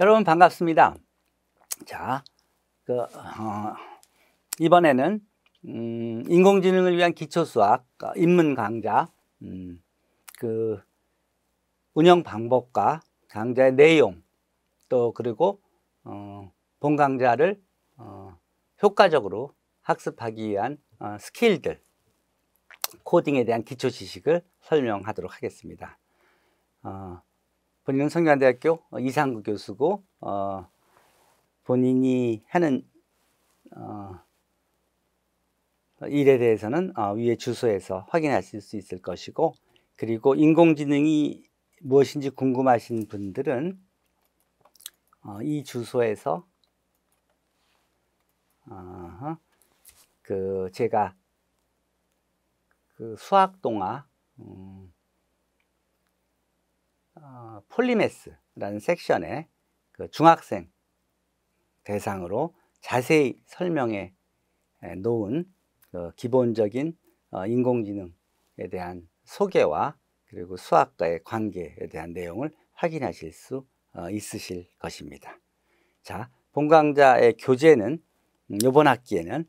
여러분 반갑습니다. 자, 그, 어, 이번에는 음, 인공지능을 위한 기초수학 어, 입문 강좌 음, 그 운영 방법과 강좌의 내용 또 그리고 어, 본 강좌를 어, 효과적으로 학습하기 위한 어, 스킬들 코딩에 대한 기초 지식을 설명하도록 하겠습니다. 어, 본인은 성균관대학교 어, 이상구 교수고 어, 본인이 하는 어, 일에 대해서는 어, 위에 주소에서 확인하실 수 있을 것이고 그리고 인공지능이 무엇인지 궁금하신 분들은 어, 이 주소에서 어, 그 제가 그 수학 동화 음, 어, 폴리메스라는 섹션의그 중학생 대상으로 자세히 설명해 놓은 그 기본적인 어, 인공지능에 대한 소개와 그리고 수학과의 관계에 대한 내용을 확인하실 수 어, 있으실 것입니다. 자, 본 강좌의 교재는 이번 음, 학기에는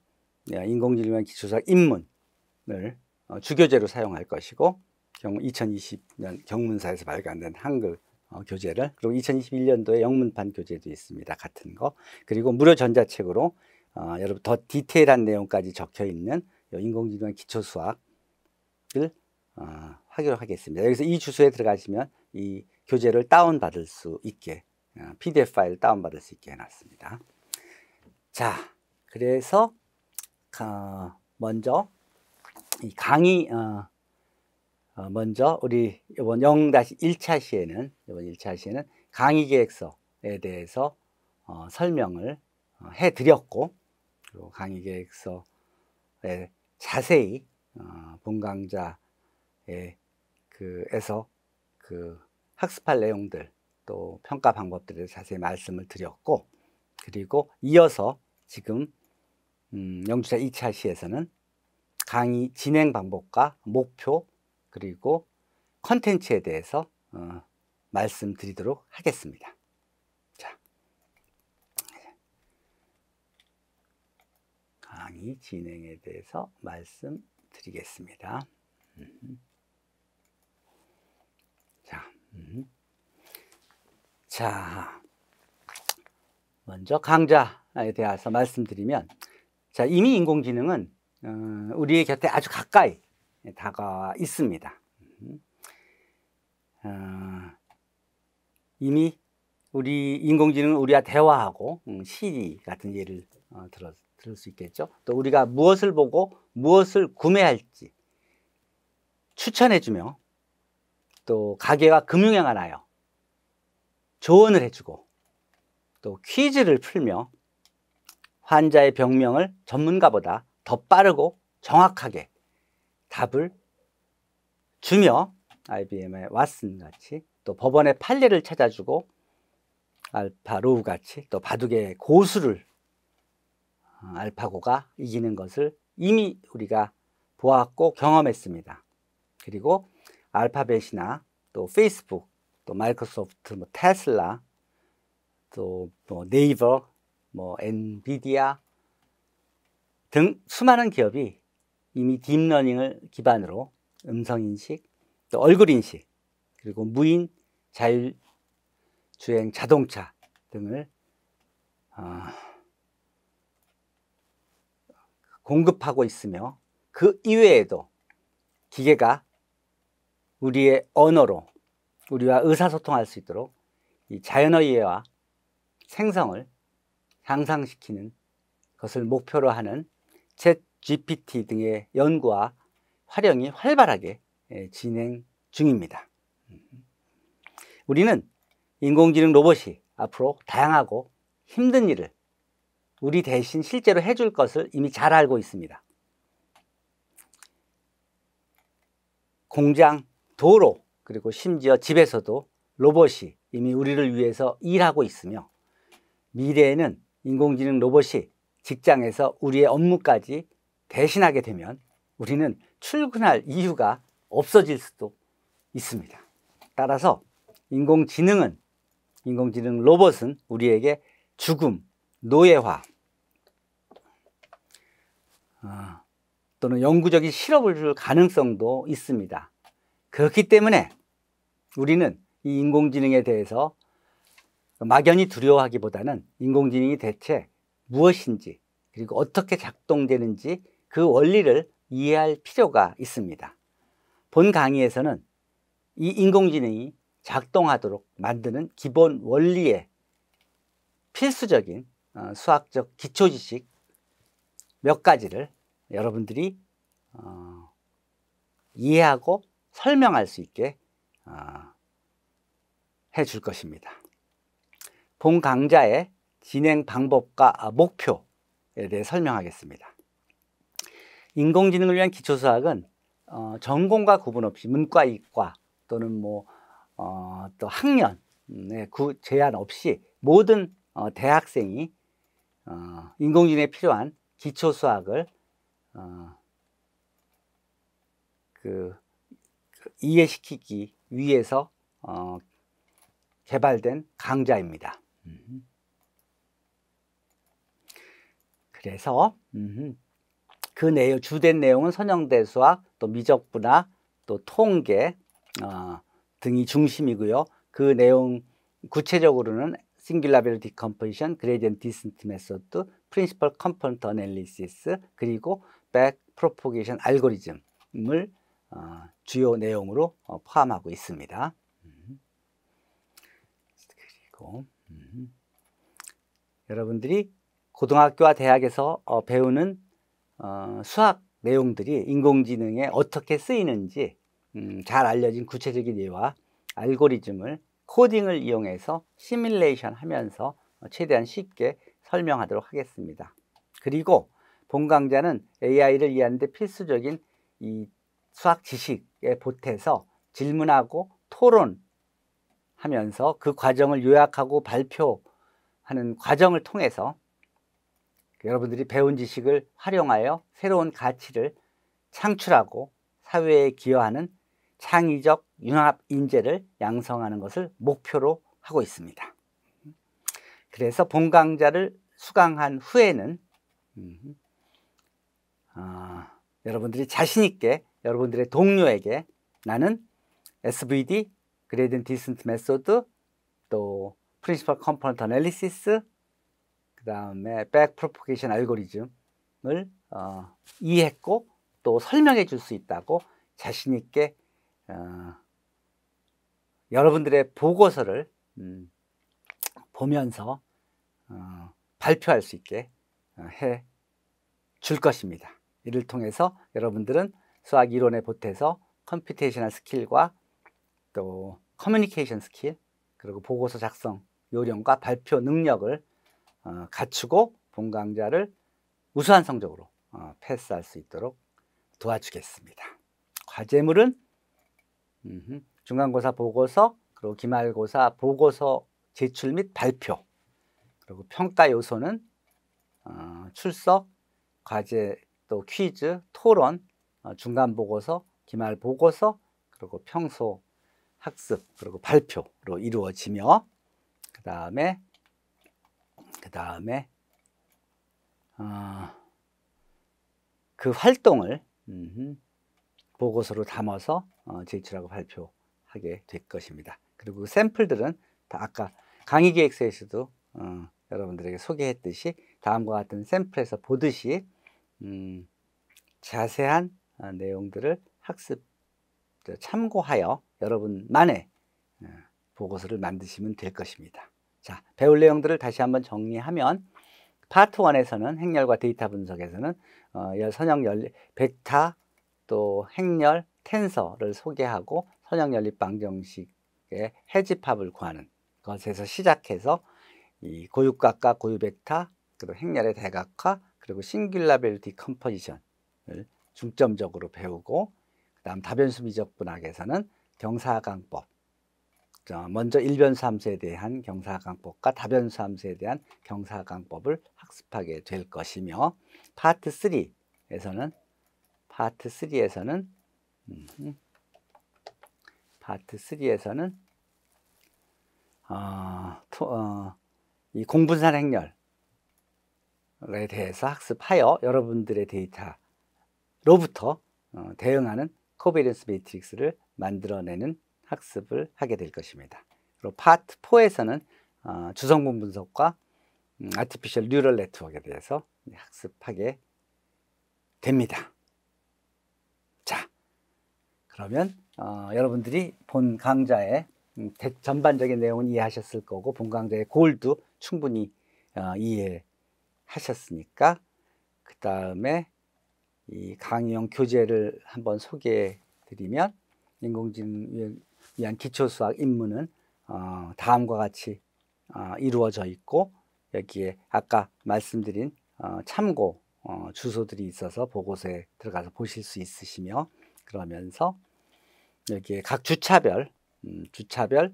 인공지능 기초사 입문을 주교재로 사용할 것이고 경우 2020년 경문사에서 발간된 한글 어, 교재를 그리고 2021년도에 영문판 교재도 있습니다. 같은 거 그리고 무료 전자책으로 어, 여러분 더 디테일한 내용까지 적혀 있는 인공지능 기초 수학을 어, 확인하겠습니다. 여기서 이 주소에 들어가시면 이 교재를 다운 받을 수 있게 어, PDF 파일 을 다운 받을 수 있게 해놨습니다. 자, 그래서 어, 먼저 이 강의 어, 어, 먼저 우리 이번 0-1차 시에는 이번 1차 시에는 강의 계획서에 대해서 어, 설명을 어, 해 드렸고 그리고 강의 계획서에 자세히 어, 본 강좌에 그에서 그 학습할 내용들 또 평가 방법들을 자세히 말씀을 드렸고 그리고 이어서 지금 음, 영주자 2차 시에서는 강의 진행 방법과 목표 그리고 컨텐츠에 대해서 어, 말씀드리도록 하겠습니다. 자, 강의 진행에 대해서 말씀드리겠습니다. 음. 자, 음. 자, 먼저 강좌에 대해서 말씀드리면, 자, 이미 인공지능은 어, 우리의 곁에 아주 가까이 다가 있습니다. 어, 이미 우리 인공지능은 우리와 대화하고 음, 시리 같은 예를 어, 들을 수 있겠죠. 또 우리가 무엇을 보고 무엇을 구매할지 추천해주며 또 가게와 금융에 관하여 조언을 해주고 또 퀴즈를 풀며 환자의 병명을 전문가보다 더 빠르고 정확하게 답을 주며 IBM의 왓슨 같이 또 법원의 판례를 찾아주고 알파로우 같이 또 바둑의 고수를 어, 알파고가 이기는 것을 이미 우리가 보았고 경험했습니다. 그리고 알파벳이나 또 페이스북, 또 마이크로소프트, 뭐 테슬라, 또뭐 네이버, 뭐 엔비디아 등 수많은 기업이 이미 딥러닝을 기반으로 음성인식, 또 얼굴인식, 그리고 무인 자율주행 자동차 등을 어, 공급하고 있으며 그 이외에도 기계가 우리의 언어로 우리와 의사소통할 수 있도록 이 자연의 이해와 생성을 향상시키는 것을 목표로 하는 챗 GPT 등의 연구와 활용이 활발하게 예, 진행 중입니다. 우리는 인공지능 로봇이 앞으로 다양하고 힘든 일을 우리 대신 실제로 해줄 것을 이미 잘 알고 있습니다. 공장, 도로, 그리고 심지어 집에서도 로봇이 이미 우리를 위해서 일하고 있으며 미래에는 인공지능 로봇이 직장에서 우리의 업무까지 대신하게 되면 우리는 출근할 이유가 없어질 수도 있습니다. 따라서 인공지능은 인공지능 로봇은 우리에게 죽음, 노예화 어, 또는 영구적인 실업을 줄 가능성도 있습니다. 그렇기 때문에 우리는 이 인공지능에 대해서 막연히 두려워하기보다는 인공지능이 대체 무엇인지 그리고 어떻게 작동되는지 그 원리를 이해할 필요가 있습니다. 본 강의에서는 이 인공지능이 작동하도록 만드는 기본 원리에 필수적인 어, 수학적 기초 지식 몇 가지를 여러분들이 어, 이해하고 설명할 수 있게 어, 해줄 것입니다. 본 강좌의 진행 방법과 목표에 대해 설명하겠습니다. 인공지능을 위한 기초수학은 어, 전공과 구분 없이 문과, 이과 또는 뭐, 어, 학년에 구, 제한 없이 모든 어, 대학생이 어, 인공지능에 필요한 기초수학을 어, 그, 이해시키기 위해서 어, 개발된 강좌입니다. 그래서 음, 그 내용 주된 내용은 선형대수와 또 미적분화 또 통계 어, 등이 중심이고요. 그 내용 구체적으로는 싱귤라벨 디컴포지션, 그레디언 디스트 메서드, 프린시펄 컴포넌트 어널리시스 그리고 백 프로포게이션 알고리즘을 어, 주요 내용으로 어, 포함하고 있습니다. 음. 그리고 음. 여러분들이 고등학교와 대학에서 어, 배우는 어, 수학 내용들이 인공지능에 어떻게 쓰이는지 음, 잘 알려진 구체적인 예와 알고리즘을 코딩을 이용해서 시뮬레이션 하면서 최대한 쉽게 설명하도록 하겠습니다. 그리고 본 강좌는 AI를 이해하는데 필수적인 이 수학 지식에 보태서 질문하고 토론하면서 그 과정을 요약하고 발표하는 과정을 통해서 여러분들이 배운 지식을 활용하여 새로운 가치를 창출하고 사회에 기여하는 창의적 융합 인재를 양성하는 것을 목표로 하고 있습니다. 그래서 본 강좌를 수강한 후에는 어, 여러분들이 자신있게 여러분들의 동료에게 나는 SVD, 그레이든 디스트 메소드, 또 프린시펄 컴포넌트 애널리시스, 그 다음에 백프로포게이션 알고리즘을 어, 이해했고 또 설명해 줄 수 있다고 자신 있게 어, 여러분들의 보고서를 음, 보면서 어, 발표할 수 있게 어, 해줄 것입니다. 이를 통해서 여러분들은 수학 이론에 보태서 컴퓨테이셔 스킬과 또 커뮤니케이션 스킬 그리고 보고서 작성 요령과 발표 능력을 어, 갖추고 본강좌를 우수한 성적으로 어, 패스할 수 있도록 도와주겠습니다. 과제물은 중간고사 보고서 그리고 기말고사 보고서 제출 및 발표 그리고 평가 요소는 어, 출석, 과제, 또 퀴즈, 토론, 어, 중간 보고서, 기말 보고서, 그리고 평소 학습, 그리고 발표로 이루어지며 그 다음에 그 다음에 어, 그 활동을 음 보고서로 담아서 어, 제출하고 발표하게 될 것입니다. 그리고 그 샘플들은 다 아까 강의 기획서에서도 어, 여러분들에게 소개했듯이 다음과 같은 샘플에서 보듯이 음, 자세한 어, 내용들을 학습 참고하여 여러분만의 어, 보고서를 만드시면 될 것입니다. 자, 배울 내용들을 다시 한번 정리하면 파트 1에서는 행렬과 데이터 분석에서는 어, 열, 선형 연립, 벡타또 행렬, 텐서를 소개하고 선형 연립 방정식의 해집합을 구하는 것에서 시작해서 이 고유각과 고유벡타 그리고 행렬의 대각화, 그리고 싱귤라벨 티컴포지션을 중점적으로 배우고 그 다음 다변수 미적분학에서는 경사강법, 자, 먼저 일변삼수에 대한 경사강법과 다변삼수에 대한 경사강법을 학습하게 될 것이며 파트 3에서는 파트 3에서는 음, 파트 3에서는 어, 아, 토, 어, 이 공분산 행렬에 대해서 학습하여 여러분들의 데이터로부터 어, 대응하는 코베리언스 매트릭스를 만들어내는 학습을 하게 될 것입니다. 그리고 파트 4에서는 어, 주성분 분석과 아티피셜 뉴럴 네트워크에 대해서 학습하게 됩니다. 자, 그러면 어, 여러분들이 본 강좌의 음, 전반적인 내용은 이해하셨을 거고 본 강좌의 골도 충분히 어, 이해하셨으니까 그 다음에 이 강의용 교재를 한번 소개해 드리면 인공지능 위한 기초수학 입문은 어, 다음과 같이 어, 이루어져 있고 여기에 아까 말씀드린 어, 참고 어, 주소들이 있어서 보고서에 들어가서 보실 수 있으시며 그러면서 여기에 각 주차별 음, 주차별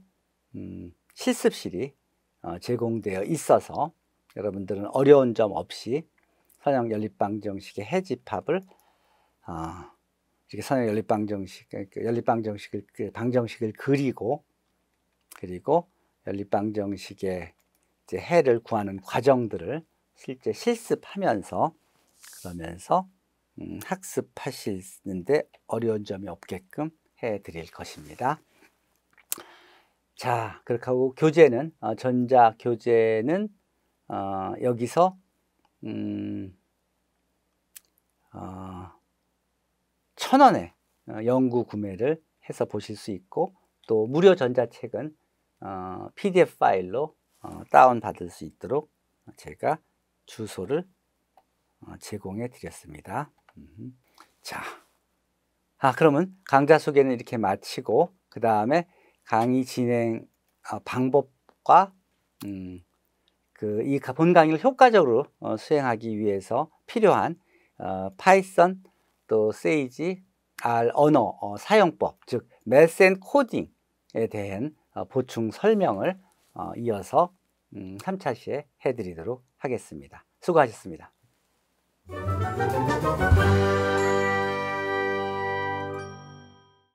음, 실습실이 어, 제공되어 있어서 여러분들은 어려운 점 없이 선형 연립방정식의 해집합을 어, 선의 연립방정식, 그러니까 연립방정식을, 그 방정식을 그리고, 그리고 연립방정식의 해를 구하는 과정들을 실제 실습하면서, 그러면서 음, 학습하시는데 어려운 점이 없게끔 해드릴 것입니다. 자, 그렇게 하고 교재는, 어, 전자 교재는, 어, 여기서, 음, 어, 천 원에 어, 연구 구매를 해서 보실 수 있고 또 무료 전자책은 어, PDF 파일로 어, 다운받을 수 있도록 제가 주소를 제공해 드렸습니다. 자, 아 그러면 강좌 소개는 이렇게 마치고 그 다음에 강의 진행 방법과 음, 그이 본 강의를 효과적으로 수행하기 위해서 필요한 파이썬 또 세이지 R 언어 어, 사용법 즉 메센 코딩에 대한 어, 보충 설명을 어, 이어서 음, 3차 시에 해드리도록 하겠습니다. 수고하셨습니다.